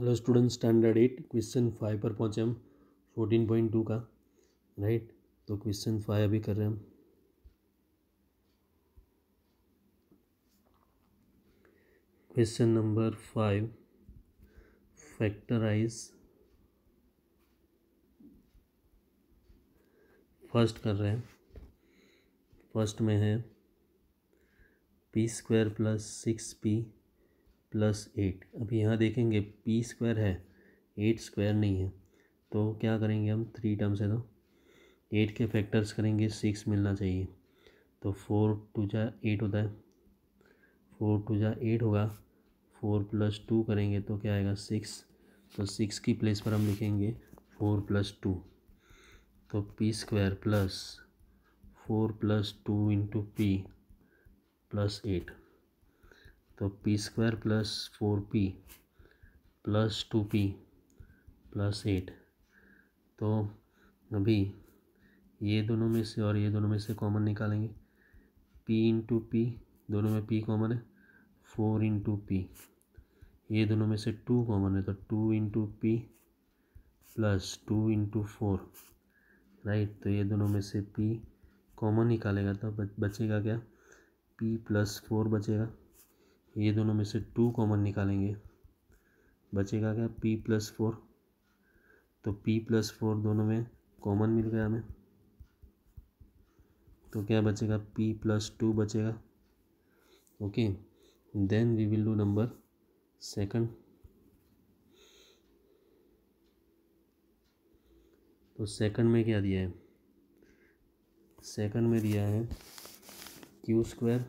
hello student standard eight question five पर पहुँचे हम फोर्टीन पॉइंट टू का राइट तो क्वेश्चन फाइव अभी कर रहे हैं हम question number five factorise first कर रहे हैं फर्स्ट में है P square plus six P plus eight अब यहाँ देखेंगे पी स्क्वायर है एट स्क्वायर नहीं है तो क्या करेंगे हम थ्री टर्म्स है तो एट के फैक्टर्स करेंगे सिक्स मिलना चाहिए तो फोर टू जा एट होता है फोर टू जा एट होगा फोर प्लस टू करेंगे तो क्या आएगा सिक्स तो सिक्स की प्लेस पर हम लिखेंगे फोर प्लस टू तो P square plus four plus two into P plus eight तो P square plus four P plus two P plus eight तो अभी ये दोनों में से और ये दोनों में से कॉमन निकालेंगे पी इंटू पी दोनों में पी कॉमन है फोर इंटू पी ये दोनों में से टू कॉमन है तो two into P plus two into four right तो ये दोनों में से पी कॉमन निकालेगा तो बचेगा क्या पी प्लस फोर बचेगा ये दोनों में से टू कॉमन निकालेंगे बचेगा क्या पी प्लस फोर तो पी प्लस फोर दोनों में कॉमन मिल गया हमें तो क्या बचेगा पी प्लस टू बचेगा okay then we will do number second तो सेकंड में क्या दिया है सेकंड में दिया है Q square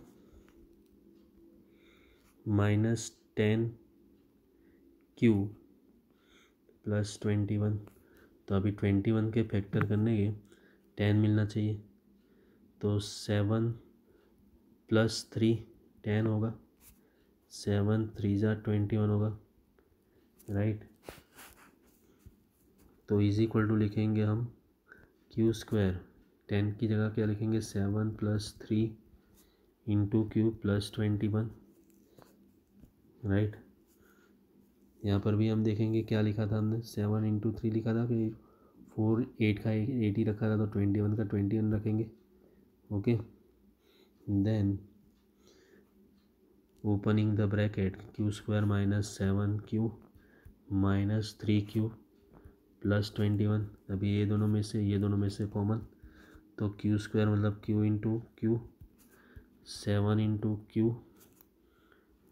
minus ten Q plus twenty one तो अभी ट्वेंटी वन के फैक्टर करने के टेन मिलना चाहिए तो सेवन प्लस थ्री टेन होगा सेवन थ्री ज़ा ट्वेंटी वन होगा राइट तो इज इक्वल टू लिखेंगे हम क्यू स्क्वायर टेन की जगह क्या लिखेंगे seven plus three into Q plus twenty one right यहाँ पर भी हम देखेंगे क्या लिखा था हमने सेवन इंटू थ्री लिखा था फिर फोर एट का एट ही रखा था तो ट्वेंटी वन का ट्वेंटी वन रखेंगे okay then opening the bracket Q square minus seven Q minus three Q plus twenty one अभी ये दोनों में से ये दोनों में से कॉमन तो क्यू स्क्वायर मतलब Q into Q seven into Q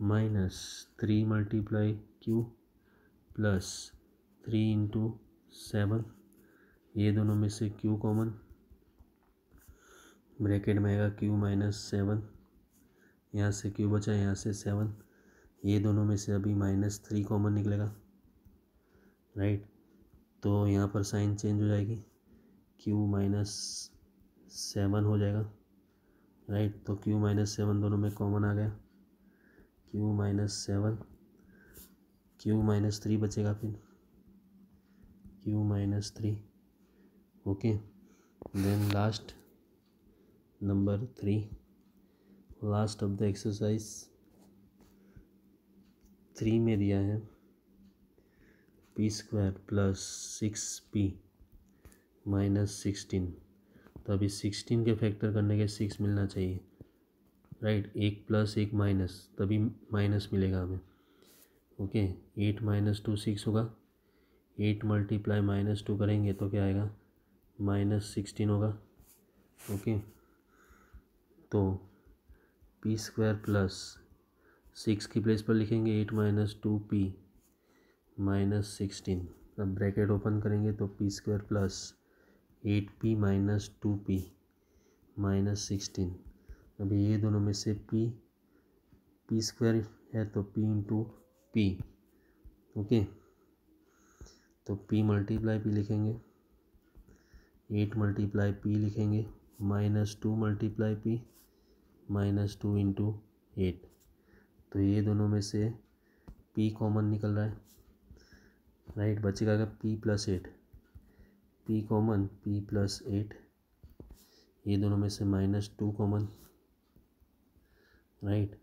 minus three multiply Q plus three into seven ये दोनों में से क्यू कॉमन ब्रैकेट में आएगा क्यू माइनस सेवन यहाँ से क्यू बचा यहाँ से सेवन ये दोनों में से अभी माइनस थ्री कॉमन निकलेगा राइट तो यहाँ पर साइन चेंज हो जाएगी क्यू माइनस सेवन हो जाएगा राइट तो क्यू माइनस सेवन दोनों में कॉमन आ गया Q minus seven Q minus three बचेगा फिर Q minus three okay then last number three last of the exercise three में दिया है P square plus six P minus sixteen तो अभी सिक्सटीन के फैक्टर करने के सिक्स मिलना चाहिए राइट एक प्लस एक माइनस तभी माइनस मिलेगा हमें okay eight minus two six होगा एट मल्टीप्लाई माइनस टू करेंगे तो क्या आएगा माइनस सिक्सटीन होगा ओके तो पी स्क्वायर प्लस सिक्स की प्लेस पर लिखेंगे eight minus two P minus sixteen अब ब्रैकेट ओपन करेंगे तो P square plus eight P minus two P minus sixteen अभी ये दोनों में से पी पी स्क्वायर है तो पी इंटू पी ओके तो पी मल्टीप्लाई पी लिखेंगे एट मल्टीप्लाई पी लिखेंगे minus two multiply P minus two into eight तो ये दोनों में से पी कॉमन निकल रहा है राइट बचेगा क्या P plus eight P common P plus eight ये दोनों में से minus two common right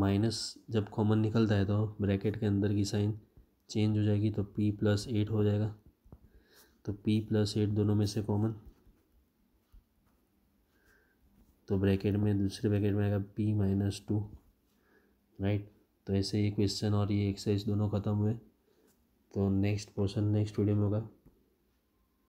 minus जब कॉमन निकलता है तो ब्रैकेट के अंदर की साइन चेंज हो जाएगी तो पी प्लस एट हो जाएगा तो पी प्लस एट दोनों में से कॉमन तो ब्रैकेट में दूसरे ब्रैकेट में आएगा पी माइनस टू राइट तो ऐसे ये क्वेश्चन और ये एक्सरसाइज दोनों ख़त्म हुए तो नेक्स्ट पोर्शन नेक्स्ट वीडियो में होगा